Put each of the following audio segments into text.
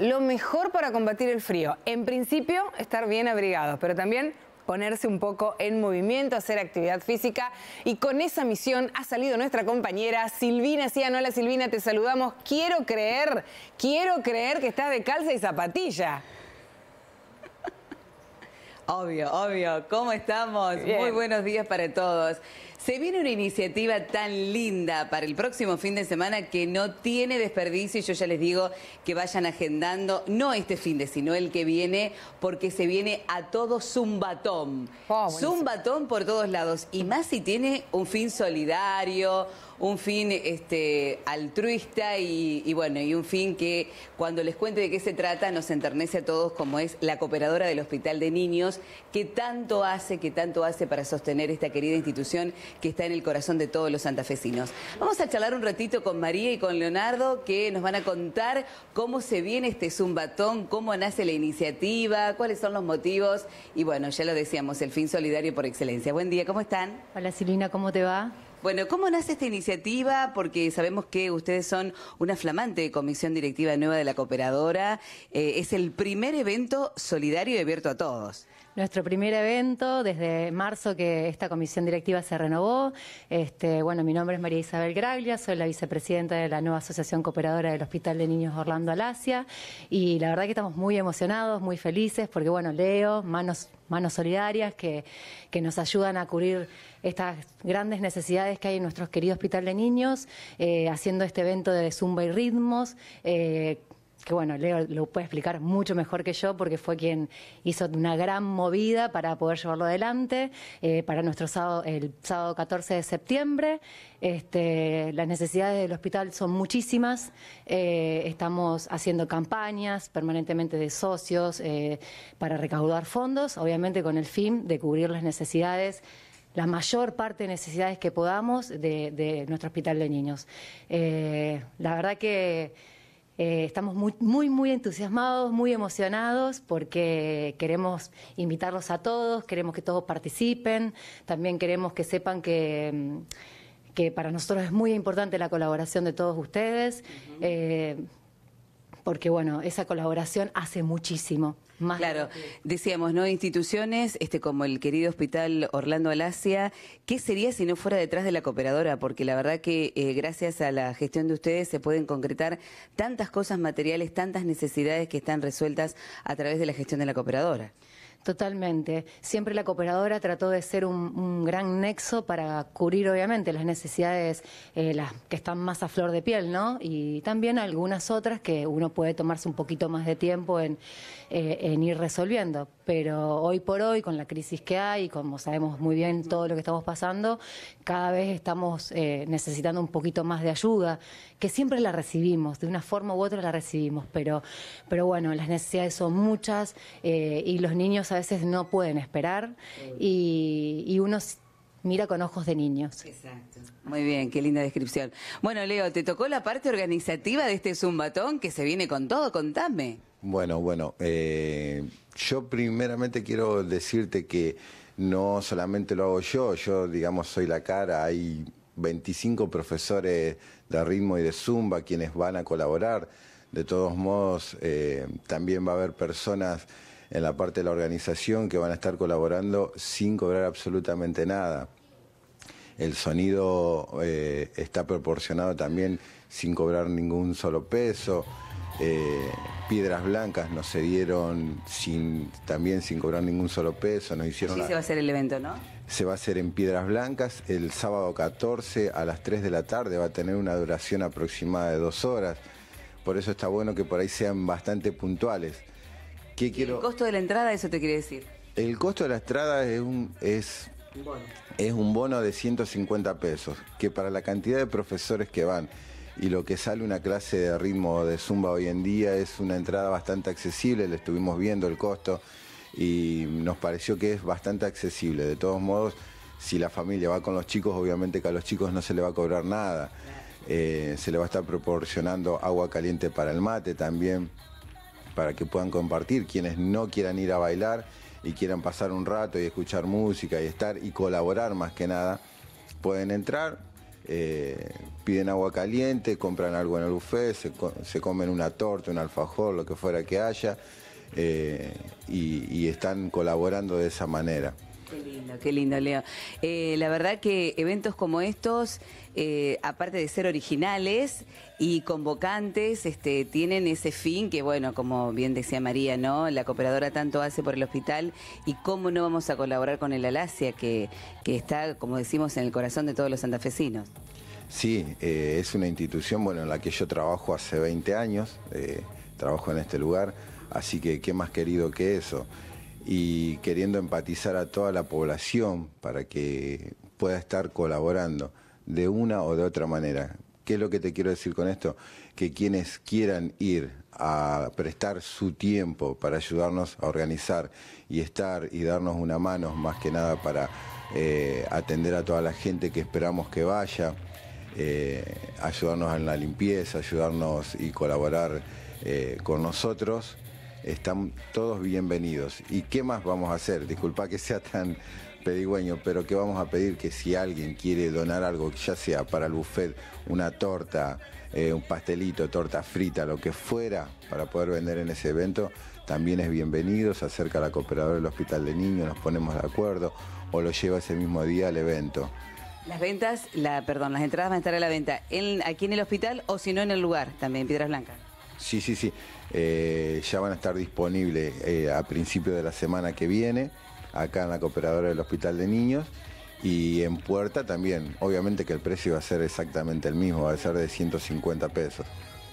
lo mejor para combatir el frío. En principio, estar bien abrigados, pero también ponerse un poco en movimiento, hacer actividad física. Y con esa misión ha salido nuestra compañera Silvina no, Hola Silvina, te saludamos. Quiero creer, quiero creer que estás de calza y zapatilla. Obvio, obvio. ¿Cómo estamos? Muy buenos días para todos. Se viene una iniciativa tan linda para el próximo fin de semana que no tiene desperdicio y yo ya les digo que vayan agendando, no este fin de, sino el que viene, porque se viene a todos un batón. Oh, un batón por todos lados y más si tiene un fin solidario, un fin este, altruista y, bueno, y un fin que cuando les cuente de qué se trata nos enternece a todos como es la cooperadora del Hospital de Niños que tanto hace, que tanto hace para sostener esta querida institución que está en el corazón de todos los santafesinos. Vamos a charlar un ratito con María y con Leonardo que nos van a contar cómo se viene este Zumbatón, cómo nace la iniciativa, cuáles son los motivos y bueno, ya lo decíamos, el fin solidario por excelencia. Buen día, ¿cómo están? Hola Silvina, ¿cómo te va? Bueno, ¿cómo nace esta iniciativa? Porque sabemos que ustedes son una flamante comisión directiva nueva de la cooperadora. Eh, es el primer evento solidario y abierto a todos nuestro primer evento desde marzo que esta comisión directiva se renovó. Este, bueno, mi nombre es María Isabel Graglia, soy la vicepresidenta de la nueva Asociación Cooperadora del Hospital de Niños Orlando Alasia y la verdad que estamos muy emocionados, muy felices porque bueno, Leo, manos manos solidarias que, que, nos ayudan a cubrir estas grandes necesidades que hay en nuestro querido Hospital de Niños, eh, haciendo este evento de Zumba y Ritmos, eh, que bueno, Leo lo puede explicar mucho mejor que yo porque fue quien hizo una gran movida para poder llevarlo adelante eh, para nuestro sábado, el sábado 14 de septiembre. Este, las necesidades del hospital son muchísimas. Eh, estamos haciendo campañas permanentemente de socios eh, para recaudar fondos, obviamente con el fin de cubrir las necesidades la mayor parte de necesidades que podamos de, de nuestro hospital de niños. la verdad que eh, estamos muy, muy, entusiasmados, muy emocionados porque queremos invitarlos a todos, queremos que todos participen, también queremos que sepan que, mm, que para nosotros es muy importante la colaboración de todos ustedes porque bueno, esa colaboración hace muchísimo. Más claro, decíamos, ¿no? Instituciones este, como el querido Hospital Orlando Alasia, ¿qué sería si no fuera detrás de la cooperadora? Porque la verdad que eh, gracias a la gestión de ustedes se pueden concretar tantas cosas materiales, tantas necesidades que están resueltas a través de la gestión de la cooperadora. Totalmente. Siempre la cooperadora trató de ser un, gran nexo para cubrir, obviamente, las necesidades eh, las que están más a flor de piel, ¿no? Y también algunas otras que uno puede tomarse un poquito más de tiempo en eh, ir resolviendo pero hoy por hoy, con la crisis que hay, como sabemos muy bien todo lo que estamos pasando, cada vez estamos eh, necesitando un poquito más de ayuda, que siempre la recibimos, de una forma u otra la recibimos, pero, pero bueno, las necesidades son muchas eh, y los niños a veces no pueden esperar y, y uno mira con ojos de niños. Exacto. Muy bien, qué linda descripción. Bueno, Leo, te tocó la parte organizativa de este zumbatón que se viene con todo, contame. Bueno, bueno, eh, yo primeramente quiero decirte que no solamente lo hago yo, yo digamos soy la cara, hay 25 profesores de ritmo y de zumba quienes van a colaborar. De todos modos, eh, también va a haber personas en la parte de la organización que van a estar colaborando sin cobrar absolutamente nada. El sonido eh, está proporcionado también sin cobrar ningún solo peso. Eh, piedras Blancas nos dieron sin, también sin cobrar ningún solo peso, nos hicieron... Sí, se va a hacer el evento, ¿no? Se va a hacer en Piedras Blancas el sábado 14 a las 3 de la tarde, va a tener una duración aproximada de dos horas, por eso está bueno que por ahí sean bastante puntuales. ¿Qué quiero... ¿El costo de la entrada, eso te quiere decir? El costo de la entrada es un, es, es un bono de 150 pesos, que para la cantidad de profesores que van y lo que sale una clase de ritmo de zumba hoy en día es una entrada bastante accesible, le estuvimos viendo el costo y nos pareció que es bastante accesible. De todos modos, si la familia va con los chicos, obviamente que a los chicos no se le va a cobrar nada. Eh, se le va a estar proporcionando agua caliente para el mate también, para que puedan compartir quienes no quieran ir a bailar y quieran pasar un rato y escuchar música y estar y colaborar más que nada. Pueden entrar, eh, piden agua caliente, compran algo en el bufé, se, comen una torta, un alfajor, lo que fuera que haya, eh, y están colaborando de esa manera. Qué lindo, qué lindo, Leo. Eh, la verdad que eventos como estos, eh, aparte de ser originales y convocantes, este, tienen ese fin que, bueno, como bien decía María, ¿no? La cooperadora tanto hace por el hospital y cómo no vamos a colaborar con el Alasia, que, está, como decimos, en el corazón de todos los santafesinos. Sí, eh, es una institución, bueno, en la que yo trabajo hace 20 años, trabajo en este lugar, así que qué más querido que eso y queriendo empatizar a toda la población para que pueda estar colaborando de una o de otra manera. ¿Qué es lo que te quiero decir con esto? Que quienes quieran ir a prestar su tiempo para ayudarnos a organizar y estar y darnos una mano, más que nada para eh, atender a toda la gente que esperamos que vaya, eh, ayudarnos en la limpieza, ayudarnos y colaborar eh, con nosotros, están todos bienvenidos. ¿Y qué más vamos a hacer? Disculpa que sea tan pedigüeño, pero que vamos a pedir que si alguien quiere donar algo, ya sea para el buffet, una torta, eh, un pastelito, torta frita, lo que fuera, para poder vender en ese evento, también es bienvenido, se acerca a la cooperadora del hospital de niños, nos ponemos de acuerdo o lo lleva ese mismo día al evento. Las ventas, la, perdón, las entradas van a estar a la venta aquí en el hospital o si no en el lugar, también Piedras Blancas. Sí, sí, sí. Eh, ya van a estar disponibles eh, a principio de la semana que viene, acá en la cooperadora del Hospital de Niños. Y en puerta también, obviamente que el precio va a ser exactamente el mismo, va a ser de 150 pesos.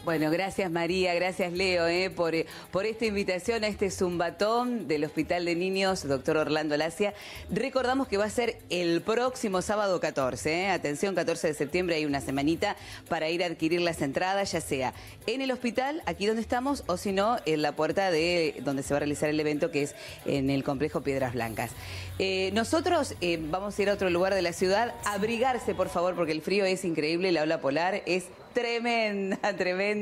Bueno, gracias María, gracias Leo eh, por, eh, por esta invitación a este zumbatón del Hospital de Niños, doctor Orlando Lacia. Recordamos que va a ser el próximo sábado 14, eh. atención, 14 de septiembre, hay una semanita para ir a adquirir las entradas, ya sea en el hospital, aquí donde estamos, o si no, en la puerta de donde se va a realizar el evento, que es en el complejo Piedras Blancas. Eh, nosotros vamos a ir a otro lugar de la ciudad, abrigarse por favor, porque el frío es increíble, la ola polar es tremenda, tremenda.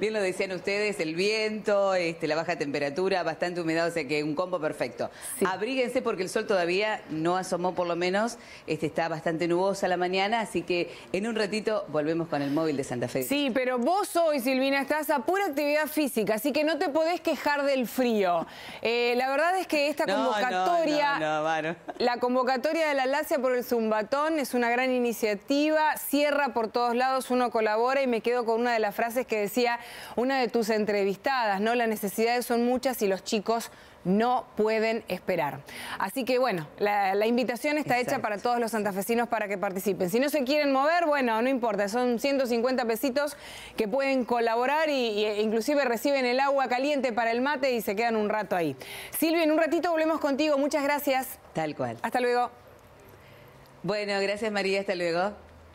Bien lo decían ustedes, el viento, este, la baja temperatura, bastante humedad, o sea que un combo perfecto. Abríguense porque el sol todavía no asomó por lo menos, este, está bastante nubosa la mañana, así que en un ratito volvemos con el móvil de Santa Fe. Sí, pero vos hoy, Silvina, estás a pura actividad física, así que no te podés quejar del frío. Eh, la verdad es que esta convocatoria, la convocatoria de la Lacia por el Zumbatón es una gran iniciativa, cierra por todos lados, uno colabora y me quedo con una de las frases que decía una de tus entrevistadas, ¿no? Las necesidades son muchas y los chicos no pueden esperar. Así que bueno, la, invitación está hecha para todos los santafesinos para que participen. Si no se quieren mover, bueno, no importa, son 150 pesitos que pueden colaborar e y, eh, inclusive reciben el agua caliente para el mate y se quedan un rato ahí. Silvia, en un ratito volvemos contigo, muchas gracias. Tal cual. Hasta luego. Bueno, gracias María, hasta luego.